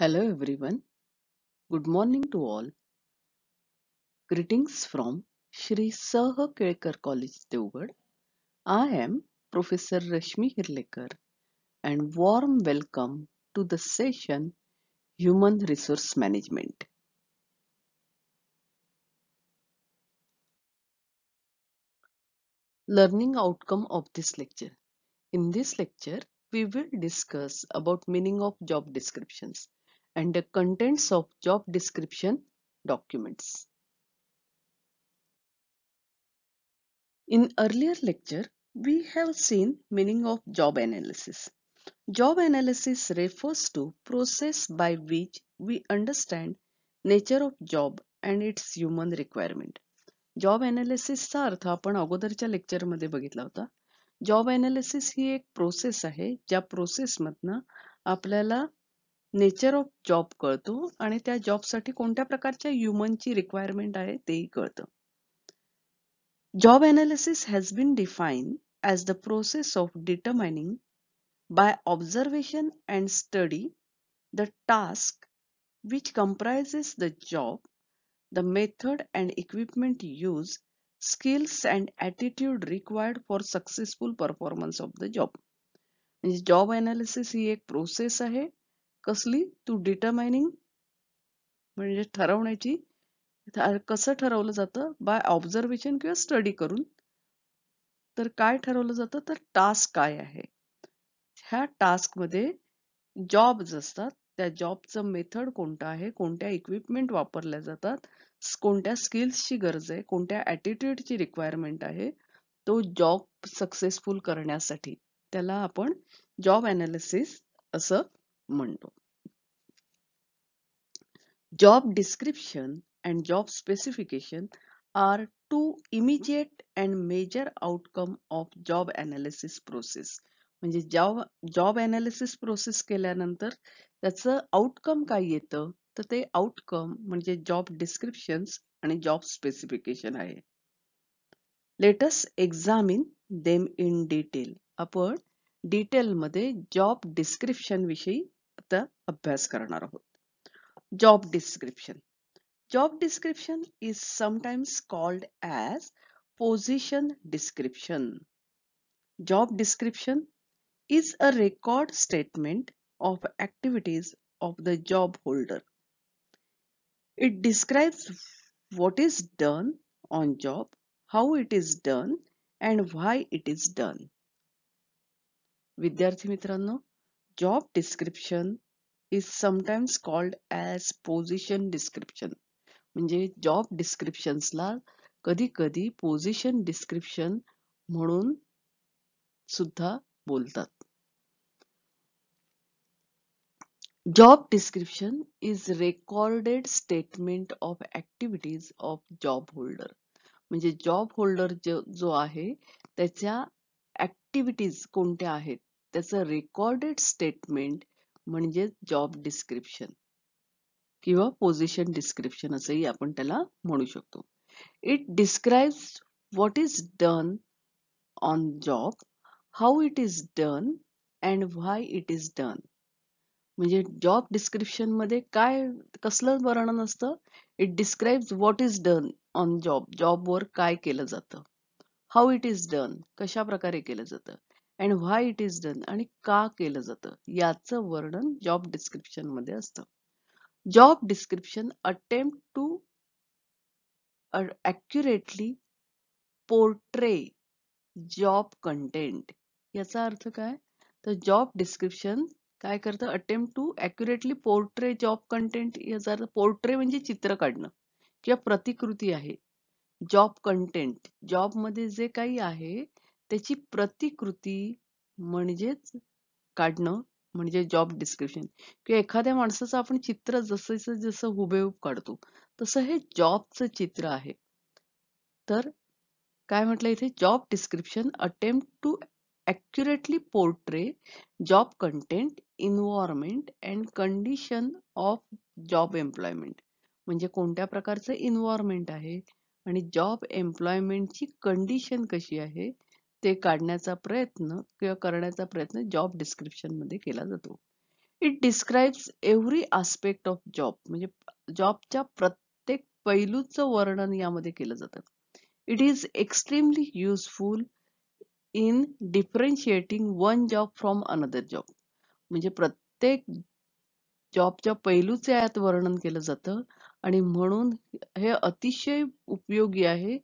Hello everyone. Good morning to all. Greetings from Shri Saha Kelkar College Devgad. I am Professor Rashmi Hirlekar and warm welcome to the session Human Resource Management. Learning outcome of this lecture. In this lecture, we will discuss about meaning of job descriptions and the contents of job description documents. In earlier lecture, we have seen meaning of job analysis. Job analysis refers to process by which we understand nature of job and its human requirement job ॲनालिसिसचा अर्थ आपण अगोदरच्या लेक्चरमध्ये बघितला होता job analysis ही एक process आहे ज्या प्रोसेसमधनं आपल्याला नेचर ऑफ जॉब कळतो आणि त्या जॉबसाठी कोणत्या प्रकारच्या ह्युमनची रिक्वायरमेंट आहे तेही कळतं job analysis has been define as the process of determining by observation and study the task which comprises the job the method and equipment use skills and attitude required for successful performance of the job म्हणजे job analysis ही एक process आहे कसली तू डिटर्माइनिंग म्हणजे ठरवण्याची कसं ठरवलं जातं बाय ऑब्झर्वेशन किंवा स्टडी करून तर काय ठरवलं जातं तर टास्क काय आहे ह्या मध्ये जॉब्स असतात त्या जॉबचं मेथड कोणतं आहे कोणत्या इक्विपमेंट वापरल्या जातात कोणत्या स्किल्सची गरज आहे कोणत्या ॲटिट्यूडची रिक्वायरमेंट आहे तो जॉब सक्सेसफुल करण्यासाठी त्याला आपण जॉब ॲनालिसिस असं म्हणतो job description and job specification are two immediate and major outcome of job analysis process म्हणजे जॉब जॉब अनालिसिस प्रोसेस केल्यानंतर त्याचं आउटकम काय येतं तर ते आउटकम म्हणजे जॉब डिस्क्रिप्शन आणि जॉब स्पेसिफिकेशन आहे let's examine them in detail आपण मध्ये जॉब डिस्क्रिप्शन विषयी तर अभ्यास करणार आहोत job description job description is sometimes called as position description job description is a record statement of activities of the job holder. It describes what is done on job, how it is done and why it is done. विद्यार्थी मित्रांनो job description is sometimes called as position description म्हणजे job ला कधी कधी position description म्हणून सुद्धा बोलतात job description is recorded statement of activities of job holder म्हणजे जॉब होल्डर जो, जो आहे त्याच्या ऍक्टिव्हिटीज कोणत्या आहेत त्याचं रेकॉर्डेड स्टेटमेंट म्हणजे जॉब डिस्क्रिप्शन किंवा पोझिशन डिस्क्रिप्शन असंही आपण त्याला म्हणू शकतो it describes what is done on job how it is done and why it is done म्हणजे जॉब डिस्क्रिप्शन मध्ये काय कसलं वर्णन असतं it describes what is done on job job वर काय केलं जातं हाऊ इट इज डन कशा प्रकारे केलं जातं and why it is done आणि का केलं जातं याचं वर्णन जॉब डिस्क्रिप्शन मध्ये असतं job description attempt to accurately portray job content याचा अर्थ काय तर जॉब डिस्क्रिप्शन काय करतं attempt to accurately portray job content याचा अर्थ पोर्ट्रे म्हणजे चित्र काढणं किंवा प्रतिकृती आहे जॉब कंटेंट जॉबमध्ये जे काही आहे त्याची प्रतिकृती म्हणजेच काढणं म्हणजे जॉब डिस्क्रिप्शन किंवा एखाद्या माणसाचं आपण चित्र जसं जसं हुबेहूब काढतो तसं हे जॉबचं चित्र आहे तर काय म्हटलं इथे job description attempt to accurately portray job content environment and condition of job employment म्हणजे कोणत्या प्रकारचं इन्व्हॉर्मेंट आहे आणि जॉब एम्प्लॉयमेंटची कंडिशन कशी आहे ते काढण्याचा प्रयत्न किंवा करण्याचा प्रयत्न जॉब मध्ये केला जातो it describes every aspect of job म्हणजे जॉबच्या प्रत्येक पैलूचं वर्णन यामध्ये केलं जातं it is extremely useful in differentiating one job from another job म्हणजे प्रत्येक जॉबच्या पैलूचे यात वर्णन केलं जातं आणि म्हणून हे अतिशय उपयोगी आहे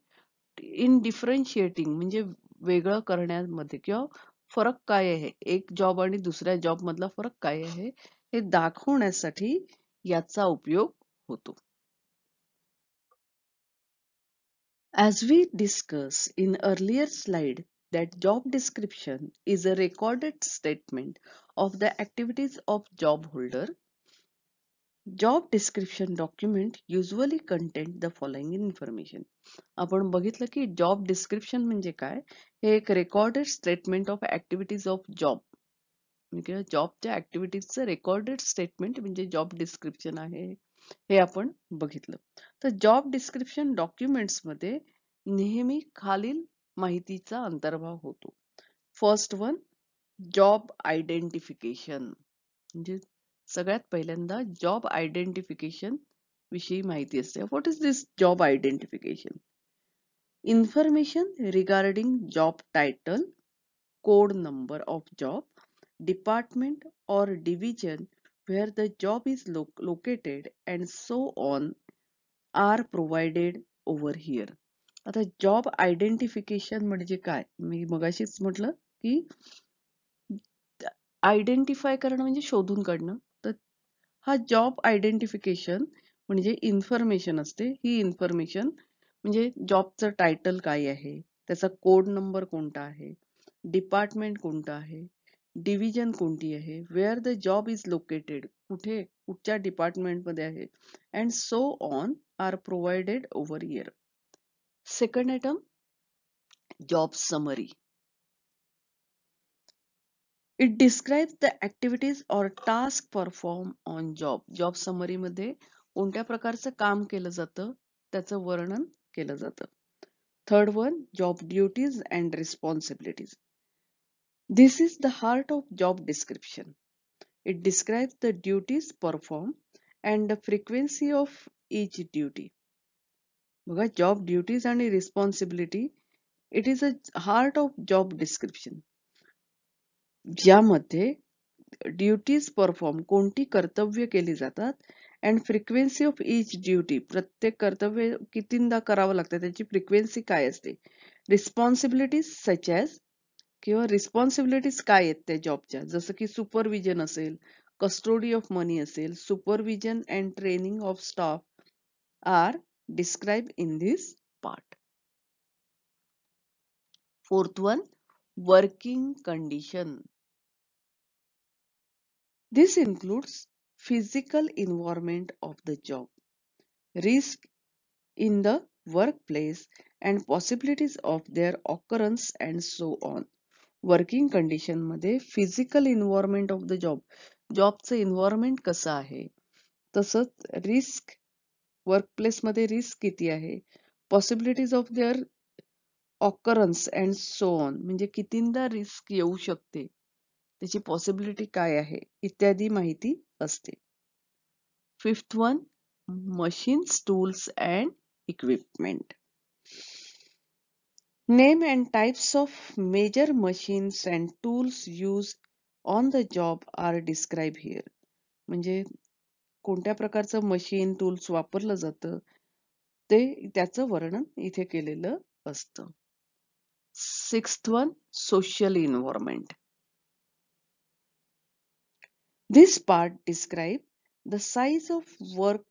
इन डिफरेंशिएटिंग म्हणजे वेगळं करण्यामध्ये किंवा फरक काय आहे एक जॉब आणि दुसऱ्या जॉब मधला फरक काय आहे हे दाखवण्यासाठी याचा उपयोग होतो As we discuss in earlier slide that job description is a recorded statement of the activities of job holder job description document usually content the following information आपण बघितलं की जॉब डिस्क्रिप्शन म्हणजे काय हे एक recorded statement of activities of job म्हणजे जॉबच्या ऍक्टिव्हिटीजचं रेकॉर्डेड स्टेटमेंट म्हणजे जॉब डिस्क्रिप्शन आहे हे आपण बघितलं तर जॉब डिस्क्रिप्शन मध्ये नेहमी खालील माहितीचा अंतर्भाव होतो फर्स्ट वन जॉब आयडेंटिफिकेशन म्हणजे सगळ्यात पहिल्यांदा जॉब आयडेंटिफिकेशन विषयी माहिती असते what is this job identification information regarding job title code number of job department or division where the job is located and so on are provided provided here आता job identification म्हणजे काय मी मगाशीच म्हटलं की identify करणं म्हणजे शोधून काढणं हा जॉब आयडेंटिफिकेशन म्हणजे इन्फॉर्मेशन असते ही इन्फॉर्मेशन म्हणजे जॉबचं टायटल काय आहे त्याचा कोड नंबर कोणता आहे डिपार्टमेंट कोणता आहे डिव्हिजन कोणती आहे where the job is located कुठे कुठच्या डिपार्टमेंट मध्ये आहे and so on are provided over here second item job summary It describes the activities or task performed on job. Job job समरीमध्ये प्रकार से काम केलं जातं त्याचं वर्णन केलं जातं Third one, job duties and responsibilities. This is the heart of job description. It describes the duties performed and the frequency of each duty. बघा job duties आणि responsibility, it is a heart of job description. ज्यामध्ये duties perform कोणती कर्तव्य केली जातात and frequency of each duty प्रत्येक कर्तव्य कितींदा करावं लागतं त्याची फ्रिक्वेन्सी काय असते रिस्पॉन्सिबिलिटीज सच ॲज किंवा रिस्पॉन्सिबिलिटीज काय आहेत त्या जॉबच्या जसं की सुपरविजन असेल कस्टोडी ऑफ मनी असेल supervision and training of staff are describe in this part fourth one working condition. This includes physical environment of the job, risk in the workplace and possibilities of their occurrence and so on. Working condition मदे physical environment of the job, job चे environment कसा आहे, तसत risk, workplace मदे risk कितिया है, possibilities of their occurrence and so on म्हणजे कितींदा risk येऊ शकते त्याची पॉसिबिलिटी काय आहे इत्यादी माहिती असते fifth one machines tools and equipment name and types of major machines and tools use on the job are describe here म्हणजे कोणत्या प्रकारचं मशीन टूल्स वापरलं जातं ते त्याचं वर्णन इथे केलेलं असतं Sixth one, social environment. This part describes the size of work,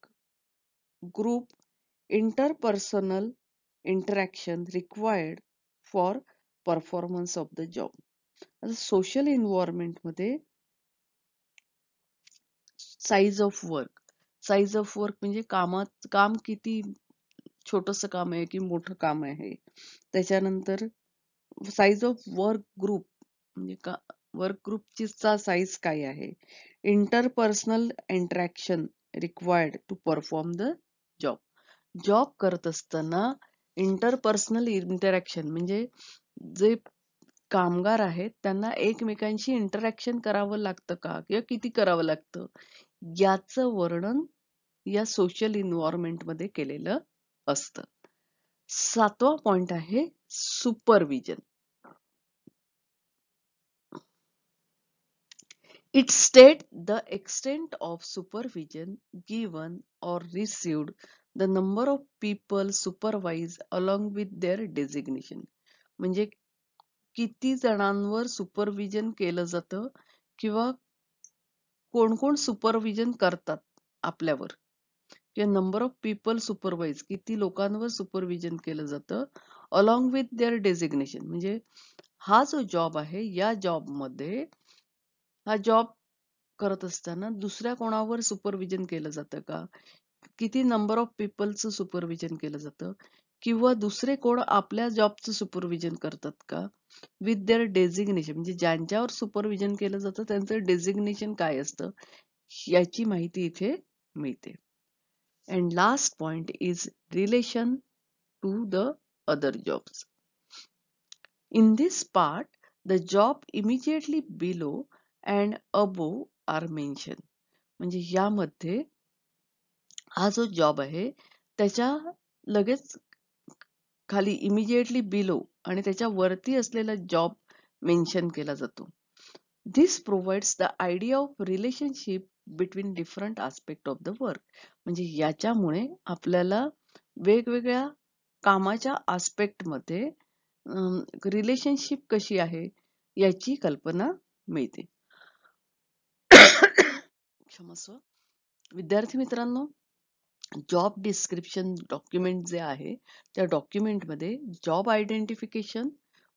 group, interpersonal interaction required for of the job. The social environment. इन्व्हॉर्मेंटमध्ये size of work, size of work म्हणजे कामात काम किती छोटंसं काम आहे की मोठं काम आहे त्याच्यानंतर साईज ऑफ वर्क ग्रुप म्हणजे का वर्क ग्रुपचा साईज काय आहे interpersonal interaction required to perform the job job करत असताना इंटरपर्सनल इंटरॅक्शन म्हणजे जे कामगार आहेत त्यांना एकमेकांशी इंटरॅक्शन करावं लागतं का किंवा किती करावं लागतं याचं वर्णन या सोशल मध्ये केलेलं असतं सातवा पॉइंट आहे supervision it state the extent of supervision or received, the number of people supervise along with their designation म्हणजे किती जणांवर सुपरविजन केलं जातं किंवा कोण कोण सुपरविजन करतात आपल्यावर किंवा नंबर ऑफ पीपल सुपरवाईज किती लोकांवर सुपरविजन केलं जातं अलॉंग विथ देअर डेझिग्नेशन म्हणजे हा जो जॉब आहे या जॉबमध्ये हा जॉब करत असताना दुसऱ्या कोणावर सुपरविजन केलं जातं का किती नंबर ऑफ पीपलचं सुपरविजन केलं जातं किंवा दुसरे कोण आपल्या जॉबचं सुपरविजन करतात का विथ देअर डेझिग्नेशन म्हणजे ज्यांच्यावर सुपरविजन केलं जातं त्यांचं डेझिग्नेशन काय असतं याची माहिती इथे मिळते And last point is relation to the other jobs. In this part, the job immediately below and above are mentioned म्हणजे यामध्ये हा जो जॉब आहे त्याच्या लगेच खाली इमिजिएटली बिलो आणि त्याच्या वरती असलेला जॉब मेन्शन केला जातो this provides the idea of relationship between different aspect of the work म्हणजे याच्यामुळे आपल्याला वेगवेगळ्या कामाच्या मध्ये रिलेशनशिप कशी आहे याची कल्पना मिळते क्षमस्व विद्यार्थी मित्रांनो जॉब डिस्क्रिप्शन डॉक्युमेंट जे आहे त्या डॉक्युमेंट मध्ये जॉब आयडेंटिफिकेशन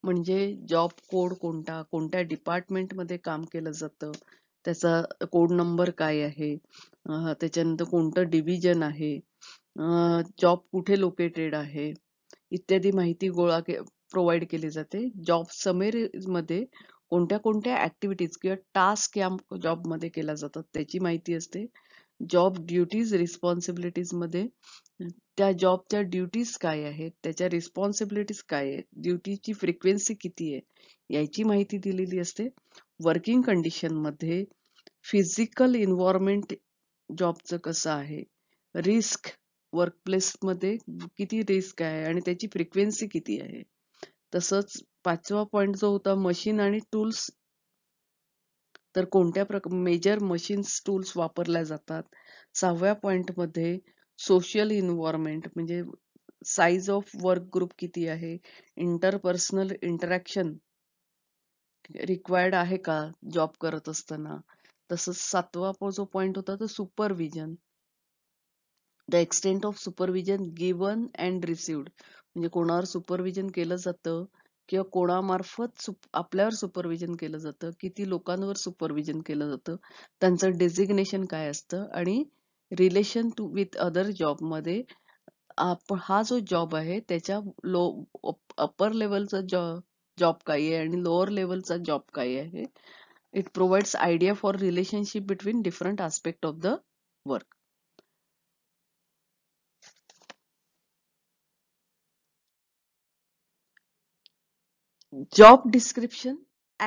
म्हणजे जॉब कोड कोणता कोणत्या डिपार्टमेंट मध्ये काम केलं जातं त्याचा कोड नंबर काय आहे त्याच्यानंतर कोणतं डिव्हिजन आहे जॉब कुठे लोकेटेड आहे इत्यादी माहिती गोळा के प्रोव्हाइड केली जाते जॉब मध्ये कोणत्या कोणत्या ऍक्टिव्हिटीज किंवा टास्क या मध्ये केल्या जातात त्याची माहिती असते जॉब ड्युटीज मध्ये त्या जॉबच्या ड्युटीज काय आहेत त्याच्या रिस्पॉन्सिबिलिटीज काय आहेत ड्युटीची फ्रिक्वेन्सी किती आहे याची माहिती दिलेली असते वर्किंग कंडिशन मध्ये फिजिकल इन्व्हॉर्मेंट जॉबचं कसं आहे रिस्क वर्कप्लेसमध्ये किती रिस्क आहे आणि त्याची फ्रिक्वेन्सी किती आहे तसंच पाचवा पॉईंट जो होता मशीन आणि टूल्स तर कोणत्या प्रक मेजर मशीन्स टूल्स वापरल्या जातात सहाव्या पॉईंटमध्ये सोशल इन्व्हॉर्मेंट म्हणजे साईज ऑफ वर्क ग्रुप किती आहे इंटरपर्सनल इंटरॅक्शन रिक्वायर्ड आहे का जॉब करत असताना तसंच सातवा जो पॉइंट होता तो supervision the extent of supervision given and received म्हणजे कोणावर सुपरविजन केलं जातं किंवा कोणामार्फत आपल्यावर सुपरविजन केलं जातं किती लोकांवर सुपरविजन केलं जातं त्यांचं डेझिग्नेशन काय असतं आणि relation to with other job मध्ये हा जो जॉब आहे त्याच्या लो अपर लेवलचा जॉब जॉब काय आहे आणि लोअर लेवलचा जॉब काय आहे it provides idea for relationship between different aspect of the work job description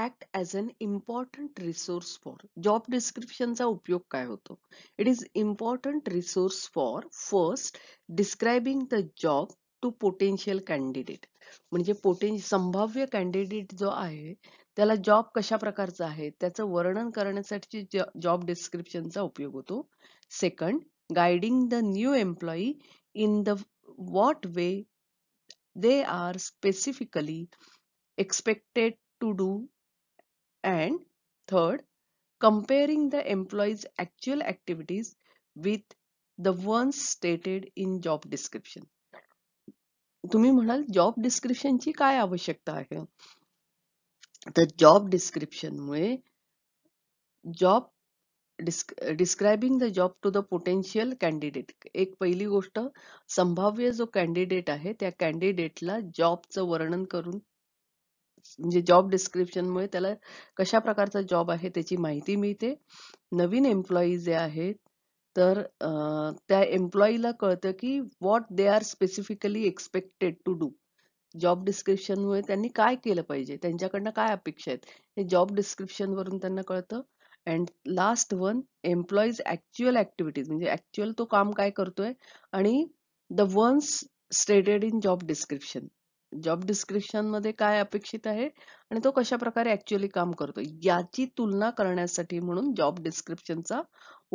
act as an important resource for job डिस्क्रिप्शनचा उपयोग काय होतो it is important resource for first describing the job to potential candidate म्हणजे पोटेन संभाव्य candidate जो आहे त्याला जॉब कशा प्रकारचा आहे त्याचं वर्णन करण्यासाठी जॉब डिस्क्रिप्शनचा उपयोग होतो second guiding the new employee in the what way they are specifically expected to do and third comparing the employee's actual activities with the ones stated in job description तुम्ही म्हणाल जॉब डिस्क्रिप्शनची काय आवश्यकता आहे तर job डिस्क्रिप्शनमुळे job डिस्क describing the job to the potential candidate एक पहिली गोष्ट संभाव्य जो कॅन्डिडेट आहे त्या कॅन्डिडेटला जॉबचं वर्णन करून म्हणजे जॉब डिस्क्रिप्शनमुळे त्याला कशा प्रकारचा जॉब आहे त्याची माहिती मिळते नवीन एम्प्लॉई जे आहेत तर त्या एम्प्लॉईला कळतं की what they are specifically expected to do. Job डिस्क्रिप्शनमुळे त्यांनी काय केलं पाहिजे? त्यांच्याकडनं काय अपेक्षा आहेत? हे जॉब डिस्क्रिप्शन वरून त्यांना कळतं. And last one employees actual activities म्हणजे ऍक्च्युअल तो काम काय करतोय आणि the ones stated in job description. Job description मध्ये काय अपेक्षित आहे आणि तो कशा प्रकारे ऍक्च्युअली काम करतो याची तुलना करण्यासाठी म्हणून जॉब डिस्क्रिप्शनचा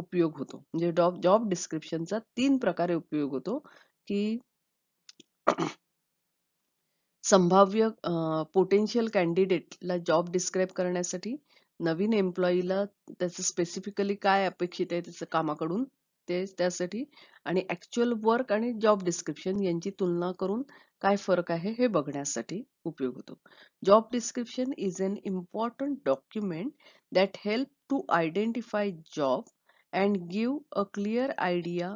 उपयोग होतो म्हणजे जॉब जॉब डिस्क्रिप्शनचा तीन प्रकारे उपयोग होतो की संभाव्य पोटेन्शियल ला जॉब डिस्क्राईब करण्यासाठी नवीन एम्प्लॉईला त्याचं स्पेसिफिकली काय अपेक्षित आहे त्याचं कामाकडून ते त्यासाठी आणि ॲक्च्युअल वर्क आणि जॉब डिस्क्रिप्शन यांची तुलना करून काय फरक आहे हे बघण्यासाठी उपयोग होतो job description is an important document that help to identify job and give a clear idea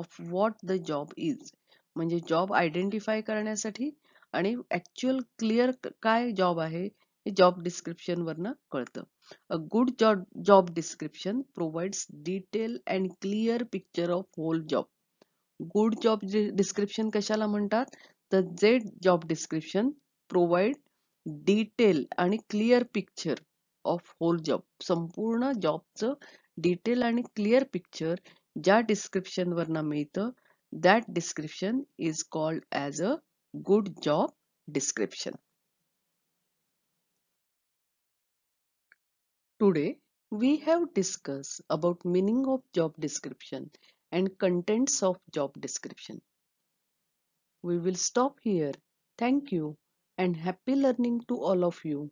of what the job is म्हणजे जॉब आयडेंटिफाय करण्यासाठी आणि ॲक्च्युअल क्लिअर काय जॉब आहे हे जॉब डिस्क्रिप्शन डिस्क्रिप्शनवरनं कळतं A good job, job description provides detail and clear picture of whole job. Good job description कशाला म्हणतात तर जे job description provide detail आणि clear picture of whole job संपूर्ण जॉबचं डिटेल आणि क्लिअर पिक्चर ज्या डिस्क्रिप्शनवरनं मिळतं that description is called as a good job description Today, we have discussed about meaning of job description and contents of job description. We will stop here. Thank you and happy learning to all of you.